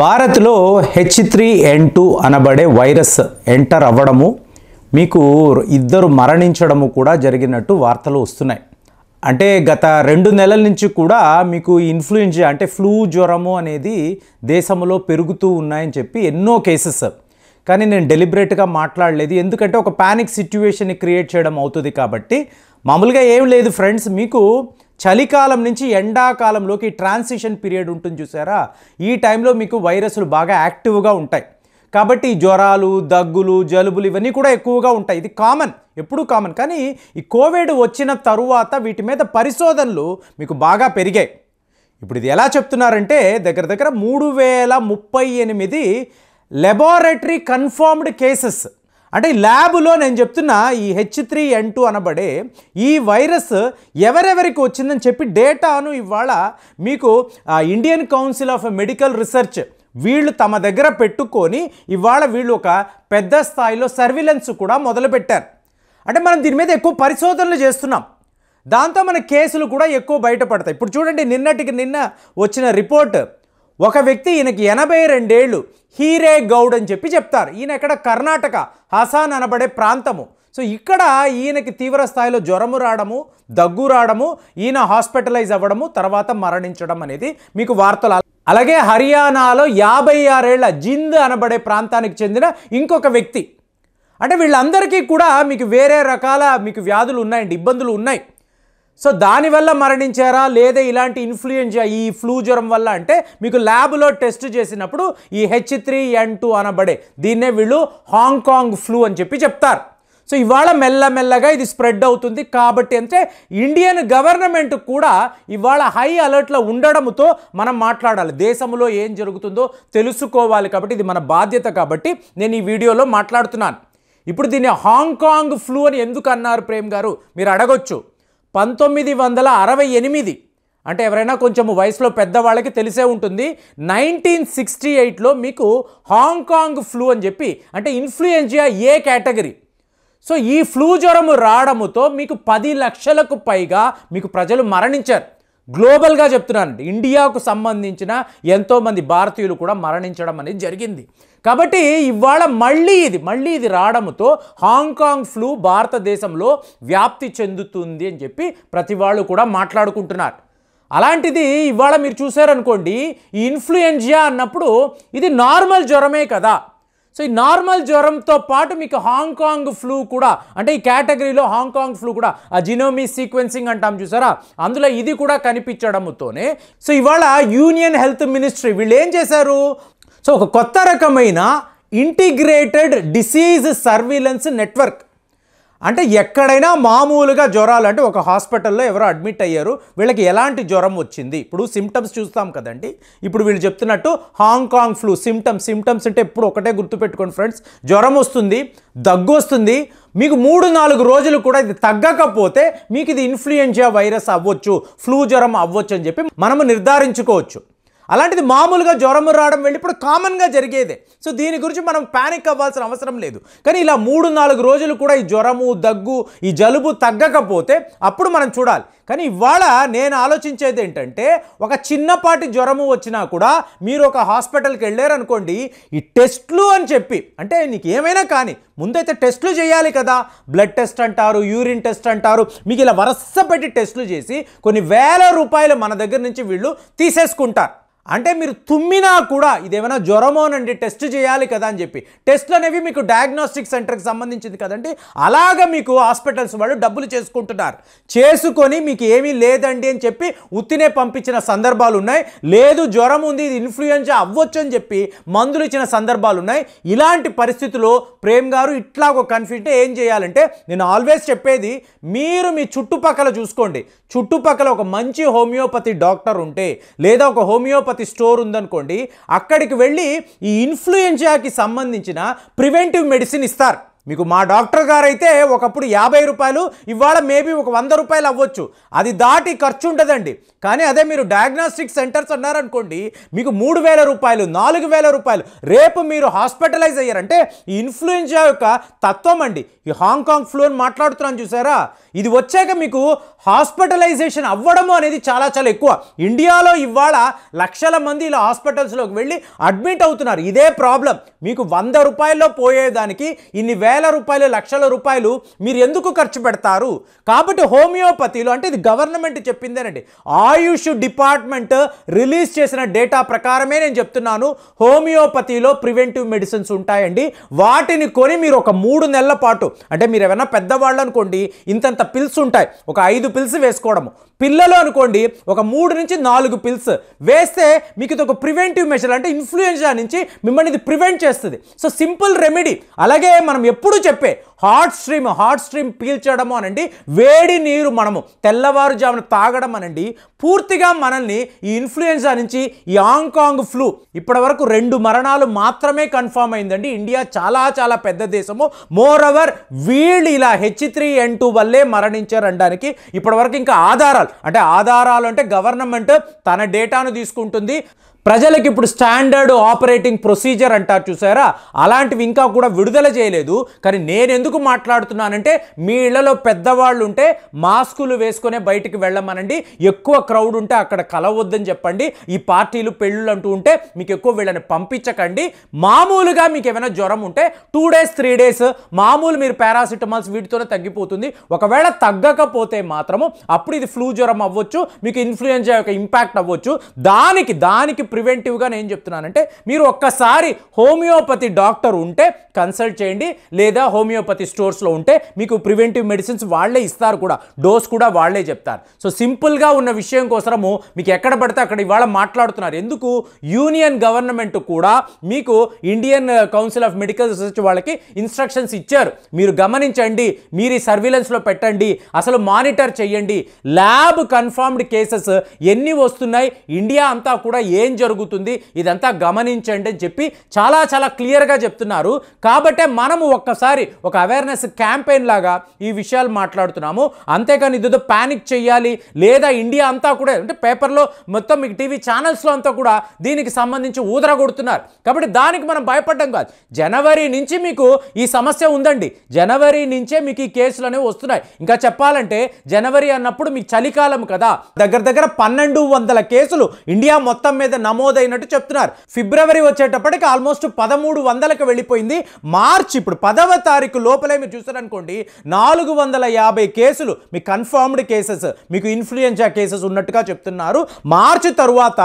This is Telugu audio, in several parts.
భారత్లో హెచ్ త్రీ ఎన్ టూ అనబడే వైరస్ ఎంటర్ అవ్వడము మీకు ఇద్దరు మరణించడము కూడా జరిగినట్టు వార్తలు వస్తున్నాయి అంటే గత రెండు నెలల నుంచి కూడా మీకు ఇన్ఫ్లుయెంజా అంటే ఫ్లూ జ్వరము అనేది దేశంలో పెరుగుతూ ఉన్నాయని చెప్పి ఎన్నో కేసెస్ కానీ నేను డెలిబరేట్గా మాట్లాడలేదు ఎందుకంటే ఒక ప్యానిక్ సిచ్యువేషన్ని క్రియేట్ చేయడం అవుతుంది కాబట్టి మామూలుగా ఏం లేదు ఫ్రెండ్స్ మీకు చలికాలం నుంచి ఎండాకాలంలోకి ట్రాన్సిషన్ పీరియడ్ ఉంటుంది చూసారా ఈ టైంలో మీకు వైరస్లు బాగా యాక్టివ్గా ఉంటాయి కాబట్టి జ్వరాలు దగ్గులు జలుబులు ఇవన్నీ కూడా ఎక్కువగా ఉంటాయి ఇది కామన్ ఎప్పుడూ కామన్ కానీ ఈ కోవిడ్ వచ్చిన తరువాత వీటి మీద పరిశోధనలు మీకు బాగా పెరిగాయి ఇప్పుడు ఇది ఎలా చెప్తున్నారంటే దగ్గర దగ్గర మూడు వేల ముప్పై ఎనిమిది లెబారెటరీ కన్ఫర్మ్డ్ కేసెస్ అంటే ల్యాబ్లో నేను చెప్తున్న ఈ హెచ్ త్రీ ఎన్ టూ అనబడే ఈ వైరస్ ఎవరెవరికి వచ్చిందని చెప్పి డేటాను ఇవాళ మీకు Indian council of medical Research వీళ్ళు తమ దగ్గర పెట్టుకొని ఇవాళ వీళ్ళు ఒక పెద్ద స్థాయిలో సర్విలెన్స్ కూడా మొదలుపెట్టారు అంటే మనం దీని మీద ఎక్కువ పరిశోధనలు చేస్తున్నాం దాంతో మన కేసులు కూడా ఎక్కువ బయటపడతాయి ఇప్పుడు చూడండి నిన్నటికి నిన్న వచ్చిన రిపోర్ట్ ఒక వ్యక్తి ఈయనకి ఎనభై రెండేళ్ళు హీరే గౌడ్ అని చెప్పి చెప్తారు ఈయన ఎక్కడ కర్ణాటక హసాన్ అనబడే ప్రాంతము సో ఇక్కడ ఈయనకి తీవ్ర స్థాయిలో జ్వరము రావడము దగ్గు రావడము ఈయన హాస్పిటలైజ్ అవ్వడము తర్వాత మరణించడం అనేది మీకు వార్తలు అలాగే హర్యానాలో యాభై ఆరేళ్ల జింద్ అనబడే ప్రాంతానికి చెందిన ఇంకొక వ్యక్తి అంటే వీళ్ళందరికీ కూడా మీకు వేరే రకాల మీకు వ్యాధులు ఉన్నాయండి ఇబ్బందులు ఉన్నాయి సో దానివల్ల మరణించారా లేదా ఇలాంటి ఇన్ఫ్లుయెంజా ఈ ఫ్లూ జ్వరం వల్ల అంటే మీకు ల్యాబ్లో టెస్ట్ చేసినప్పుడు ఈ హెచ్ త్రీ ఎన్ టూ అనబడే దీన్నే వీళ్ళు హాంకాంగ్ ఫ్లూ అని చెప్పి చెప్తారు సో ఇవాళ మెల్లమెల్లగా ఇది స్ప్రెడ్ అవుతుంది కాబట్టి అంటే ఇండియన్ గవర్నమెంట్ కూడా ఇవాళ హై అలర్ట్లో ఉండడంతో మనం మాట్లాడాలి దేశంలో ఏం జరుగుతుందో తెలుసుకోవాలి కాబట్టి ఇది మన బాధ్యత కాబట్టి నేను ఈ వీడియోలో మాట్లాడుతున్నాను ఇప్పుడు దీన్ని హాంకాంగ్ ఫ్లూ అని ఎందుకు అన్నారు ప్రేమ్ గారు మీరు అడగొచ్చు పంతొమ్మిది వందల అరవై ఎనిమిది అంటే ఎవరైనా కొంచెం వయసులో పెద్దవాళ్ళకి తెలిసే ఉంటుంది నైన్టీన్ సిక్స్టీ ఎయిట్లో మీకు హాంకాంగ్ ఫ్లూ అని చెప్పి అంటే ఇన్ఫ్లుయెన్జియా ఏ కేటగిరీ సో ఈ ఫ్లూ జ్వరము రావడముతో మీకు పది లక్షలకు పైగా మీకు ప్రజలు మరణించారు గ్లోబల్గా చెప్తున్నాను ఇండియాకు సంబంధించిన ఎంతోమంది భారతీయులు కూడా మరణించడం అనేది జరిగింది కాబట్టి ఇవాళ మళ్ళీ ఇది మళ్ళీ ఇది రావడంతో హాంకాంగ్ ఫ్లూ భారతదేశంలో వ్యాప్తి చెందుతుంది అని చెప్పి ప్రతి వాళ్ళు కూడా మాట్లాడుకుంటున్నారు అలాంటిది ఇవాళ మీరు చూసారనుకోండి ఈ ఇన్ఫ్లుయెంజియా అన్నప్పుడు ఇది నార్మల్ జ్వరమే కదా సో ఈ నార్మల్ జ్వరంతో పాటు మీకు హాంకాంగ్ ఫ్లూ కూడా అంటే ఈ కేటగిరీలో హాంకాంగ్ ఫ్లూ కూడా ఆ జినోమీ సీక్వెన్సింగ్ అంటాం చూసారా అందులో ఇది కూడా కనిపించడంతోనే సో ఇవాళ యూనియన్ హెల్త్ మినిస్ట్రీ వీళ్ళు ఏం చేశారు సో ఒక కొత్త రకమైన ఇంటిగ్రేటెడ్ డిసీజ్ సర్వీలెన్స్ నెట్వర్క్ అంటే ఎక్కడైనా మామూలుగా జ్వరాలు అంటే ఒక హాస్పిటల్లో ఎవరో అడ్మిట్ అయ్యారు వీళ్ళకి ఎలాంటి జ్వరం వచ్చింది ఇప్పుడు సిమ్టమ్స్ చూస్తాం కదండి ఇప్పుడు వీళ్ళు చెప్తున్నట్టు హాంకాంగ్ ఫ్లూ సిమ్టమ్స్ సిమ్టమ్స్ అంటే ఎప్పుడు ఒకటే గుర్తుపెట్టుకోండి ఫ్రెండ్స్ జ్వరం వస్తుంది దగ్గు వస్తుంది మీకు మూడు నాలుగు రోజులు కూడా ఇది తగ్గకపోతే మీకు ఇది ఇన్ఫ్లుయెంజా వైరస్ అవ్వచ్చు ఫ్లూ జ్వరం అవ్వచ్చు అని చెప్పి మనము నిర్ధారించుకోవచ్చు అలాంటిది మామూలుగా జ్వరం రావడం వెళ్ళి ఇప్పుడు కామన్గా జరిగేదే సో దీని గురించి మనం ప్యానిక్ అవ్వాల్సిన అవసరం లేదు కానీ ఇలా మూడు నాలుగు రోజులు కూడా ఈ జ్వరము దగ్గు ఈ జలుబు తగ్గకపోతే అప్పుడు మనం చూడాలి కానీ ఇవాళ నేను ఆలోచించేది ఏంటంటే ఒక చిన్నపాటి జ్వరము వచ్చినా కూడా మీరు ఒక హాస్పిటల్కి వెళ్ళారు అనుకోండి ఈ టెస్ట్లు అని చెప్పి అంటే నీకు ఏమైనా కానీ ముందైతే టెస్ట్లు చేయాలి కదా బ్లడ్ టెస్ట్ అంటారు యూరిన్ టెస్ట్ అంటారు మీకు ఇలా వరస పెట్టి టెస్ట్లు చేసి కొన్ని వేల రూపాయలు మన దగ్గర నుంచి వీళ్ళు తీసేసుకుంటారు అంటే మీరు తుమ్మినా కూడా ఇదేమైనా జ్వరమోనండి టెస్ట్ చేయాలి కదా అని చెప్పి టెస్ట్లు అనేవి మీకు డయాగ్నోస్టిక్ సెంటర్కి సంబంధించింది కదండి అలాగ మీకు హాస్పిటల్స్ వాళ్ళు డబ్బులు చేసుకుంటున్నారు చేసుకొని మీకు ఏమీ లేదండి అని చెప్పి ఉత్తినే పంపించిన సందర్భాలు ఉన్నాయి లేదు జ్వరం ఉంది ఇది ఇన్ఫ్లుయెన్జా అవ్వచ్చు అని చెప్పి మందులు ఇచ్చిన సందర్భాలు ఉన్నాయి ఇలాంటి పరిస్థితుల్లో ప్రేమ్ గారు ఇట్లా ఒక కన్ఫ్యూజన్ ఏం చేయాలంటే నేను ఆల్వేస్ చెప్పేది మీరు మీ చుట్టుపక్కల చూసుకోండి చుట్టుపక్కల ఒక మంచి హోమియోపతి డాక్టర్ ఉంటే లేదా ఒక హోమియోపతి హోమియోపతి స్టోర్ ఉందనుకోండి అక్కడికి వెళ్ళి ఈ ఇన్ఫ్లుయెంజాకి సంబంధించిన ప్రివెంటివ్ మెడిసిన్ ఇస్తారు మీకు మా డాక్టర్ గారు అయితే ఒకప్పుడు యాభై రూపాయలు ఇవాళ మేబీ ఒక వంద రూపాయలు అవ్వచ్చు అది దాటి ఖర్చు ఉండదండి కానీ అదే మీరు డయాగ్నాస్టిక్ సెంటర్స్ అన్నారనుకోండి మీకు మూడు వేల రూపాయలు నాలుగు వేల రూపాయలు రేపు మీరు హాస్పిటలైజ్ అయ్యారంటే ఈ ఇన్ఫ్లుయెన్జా యొక్క తత్వం అండి ఈ హాంకాంగ్ ఫ్లూ అని మాట్లాడుతున్నాను చూసారా ఇది వచ్చాక మీకు హాస్పిటలైజేషన్ అవ్వడము అనేది చాలా చాలా ఎక్కువ ఇండియాలో ఇవాళ లక్షల మంది ఇలా హాస్పిటల్స్లోకి వెళ్ళి అడ్మిట్ అవుతున్నారు ఇదే ప్రాబ్లం మీకు వంద రూపాయల్లో పోయేదానికి ఇన్ని వేల వేల రూపాయలు లక్షల రూపాయలు మీరు ఎందుకు ఖర్చు పెడతారు కాబట్టి హోమియోపతిలో అంటే ఇది గవర్నమెంట్ చెప్పిందేనండి ఆయుష్ డిపార్ట్మెంట్ రిలీజ్ చేసిన డేటా ప్రకారమే నేను చెప్తున్నాను హోమియోపతిలో ప్రివెంటివ్ మెడిసిన్స్ ఉంటాయండి వాటిని కొని మీరు ఒక మూడు నెలల పాటు అంటే మీరు ఏమైనా పెద్దవాళ్ళు అనుకోండి ఇంతంత పిల్స్ ఉంటాయి ఒక ఐదు పిల్స్ వేసుకోవడము పిల్లలు అనుకోండి ఒక మూడు నుంచి నాలుగు పిల్స్ వేస్తే మీకు ఇది ఒక ప్రివెంటివ్ మెషర్ అంటే ఇన్ఫ్లుయెన్జా నుంచి మిమ్మల్ని ఇది ప్రివెంట్ చేస్తుంది సో సింపుల్ రెమెడీ అలాగే మనం ఎప్పుడు చెప్పే హాట్ స్ట్రీమ్ హాట్ స్ట్రీమ్ పీల్చడము అనండి వేడి నీరు మనము తెల్లవారుజామున తాగడం అనండి పూర్తిగా మనల్ని ఈ ఇన్ఫ్లుయెన్జా నుంచి ఈ హాంకాంగ్ ఫ్లూ ఇప్పటి రెండు మరణాలు మాత్రమే కన్ఫామ్ అయిందండి ఇండియా చాలా చాలా పెద్ద దేశము మోర్ ఓవర్ వీళ్ళు ఇలా హెచ్ త్రీ ఎన్ టూ వల్లే మరణించారనడానికి ఇప్పటివరకు ఇంకా ఆధారాలు అంటే ఆధారాలు అంటే గవర్నమెంట్ తన డేటాను తీసుకుంటుంది ప్రజలకు ఇప్పుడు స్టాండర్డ్ ఆపరేటింగ్ ప్రొసీజర్ అంటారు చూసారా అలాంటివి ఇంకా కూడా విడుదల చేయలేదు కానీ నేను ఎందుకు మాట్లాడుతున్నానంటే మీ ఇళ్లలో పెద్దవాళ్ళు ఉంటే మాస్కులు వేసుకునే బయటికి వెళ్ళమనండి ఎక్కువ క్రౌడ్ ఉంటే అక్కడ కలవద్దని చెప్పండి ఈ పార్టీలు పెళ్ళులు అంటూ ఉంటే మీకు ఎక్కువ వీళ్ళని పంపించకండి మామూలుగా మీకు ఏమైనా జ్వరం ఉంటే టూ డేస్ త్రీ డేస్ మామూలు మీరు పారాసిటమాల్స్ వీటితోనే తగ్గిపోతుంది ఒకవేళ తగ్గకపోతే మాత్రము అప్పుడు ఇది ఫ్లూ జ్వరం అవ్వచ్చు మీకు ఇన్ఫ్లుయెన్జా యొక్క ఇంపాక్ట్ అవ్వచ్చు దానికి దానికి ప్రివెంటివ్గా నేను చెప్తున్నానంటే మీరు ఒక్కసారి హోమియోపతి డాక్టర్ ఉంటే కన్సల్ట్ చేయండి లేదా హోమియోపతి స్టోర్స్లో ఉంటే మీకు ప్రివెంటివ్ మెడిసిన్స్ వాళ్ళే ఇస్తారు కూడా డోస్ కూడా వాళ్ళే చెప్తారు సో సింపుల్గా ఉన్న విషయం కోసము మీకు ఎక్కడ పడితే అక్కడ ఇవాళ మాట్లాడుతున్నారు ఎందుకు యూనియన్ గవర్నమెంట్ కూడా మీకు Indian council of medical research వాళ్ళకి ఇన్స్ట్రక్షన్స్ ఇచ్చారు మీరు గమనించండి మీరు ఈ సర్వీలెన్స్లో పెట్టండి అసలు మానిటర్ చేయండి ల్యాబ్ కన్ఫర్మ్డ్ కేసెస్ ఎన్ని వస్తున్నాయి ఇండియా అంతా కూడా ఏం జరుగుతుంది ఇదంతా గమనించండి అని చెప్పి చాలా చాలా క్లియర్గా చెప్తున్నారు కాబట్టే మనము ఒక్కసారి ఒక అవేర్నెస్ క్యాంపెయిన్ లాగా ఈ విషయాలు మాట్లాడుతున్నాము అంతేకాని ఇదేదో ప్యానిక్ చేయాలి లేదా ఇండియా అంతా కూడా అంటే పేపర్లో మొత్తం మీకు టీవీ ఛానల్స్లో అంతా కూడా దీనికి సంబంధించి ఊదర కొడుతున్నారు కాబట్టి దానికి మనం భయపడ్డం కాదు జనవరి నుంచి మీకు ఈ సమస్య ఉందండి జనవరి నుంచే మీకు ఈ కేసులు అనేవి వస్తున్నాయి ఇంకా చెప్పాలంటే జనవరి అన్నప్పుడు మీకు చలికాలం కదా దగ్గర దగ్గర పన్నెండు వందల కేసులు ఇండియా మొత్తం మీద నమోదైనట్టు చెప్తున్నారు ఫిబ్రవరి వచ్చేటప్పటికి ఆల్మోస్ట్ పదమూడు వందలకు వెళ్ళిపోయింది మార్చ్ ఇప్పుడు పదవ తారీఖు లోపలే మీరు చూసారనుకోండి నాలుగు వందల యాభై కేసులు మీ కన్ఫర్మ్డ్ కేసెస్ మీకు ఇన్ఫ్లుయెన్జా కేసెస్ ఉన్నట్టుగా చెప్తున్నారు మార్చి తరువాత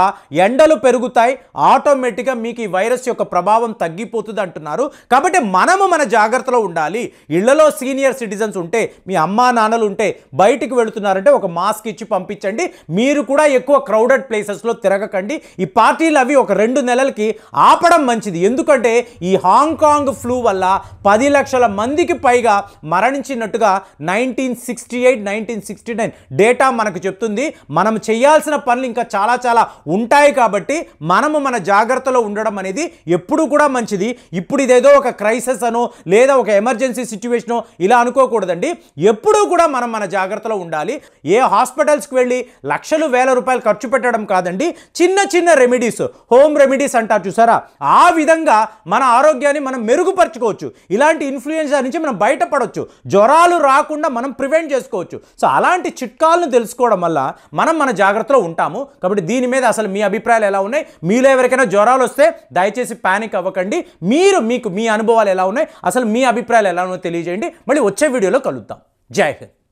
ఎండలు పెరుగుతాయి ఆటోమేటిక్గా మీకు ఈ వైరస్ యొక్క ప్రభావం తగ్గిపోతుంది అంటున్నారు కాబట్టి మనము మన జాగ్రత్తలో ఉండాలి ఇళ్లలో సీనియర్ సిటిజన్స్ ఉంటే మీ అమ్మా నాన్నలు ఉంటే బయటికి వెళుతున్నారంటే ఒక మాస్క్ ఇచ్చి పంపించండి మీరు కూడా ఎక్కువ క్రౌడెడ్ ప్లేసెస్లో తిరగకండి ఇప్పటి పార్టీలు అవి ఒక రెండు నెలలకి ఆపడం మంచిది ఎందుకంటే ఈ హాంకాంగ్ ఫ్లూ వల్ల పది లక్షల మందికి పైగా మరణించినట్టుగా nineteen sixty eight nineteen sixty nine data మనకు చెప్తుంది మనం చేయాల్సిన పనులు ఇంకా చాలా చాలా ఉంటాయి కాబట్టి మనము మన జాగ్రత్తలో ఉండడం అనేది ఎప్పుడు కూడా మంచిది ఇప్పుడు ఇదేదో ఒక క్రైసిస్ అనో లేదా ఒక ఎమర్జెన్సీ సిచ్యువేషన్ ఇలా అనుకోకూడదండి ఎప్పుడూ కూడా మనం మన జాగ్రత్తలో ఉండాలి ఏ హాస్పిటల్స్కి వెళ్ళి లక్షలు వేల రూపాయలు ఖర్చు పెట్టడం కాదండి చిన్న చిన్న రెమెడీస్ హోమ్ రెమెడీస్ అంటారు చూసారా ఆ విధంగా మన ఆరోగ్యాన్ని మనం మెరుగుపరచుకోవచ్చు ఇలాంటి ఇన్ఫ్లుయెన్సా నుంచి మనం బయటపడవచ్చు జ్వరాలు రాకుండా మనం ప్రివెంట్ చేసుకోవచ్చు సో అలాంటి చిట్కాలను తెలుసుకోవడం వల్ల మనం మన జాగ్రత్తలో ఉంటాము కాబట్టి దీని మీద అసలు మీ అభిప్రాయాలు ఎలా ఉన్నాయి మీలో ఎవరికైనా జ్వరాలు వస్తే దయచేసి పానిక్ అవ్వకండి మీరు మీకు మీ అనుభవాలు ఎలా ఉన్నాయి అసలు మీ అభిప్రాయాలు ఎలా ఉన్నాయో తెలియజేయండి మళ్ళీ వచ్చే వీడియోలో కలుద్దాం జై హింద్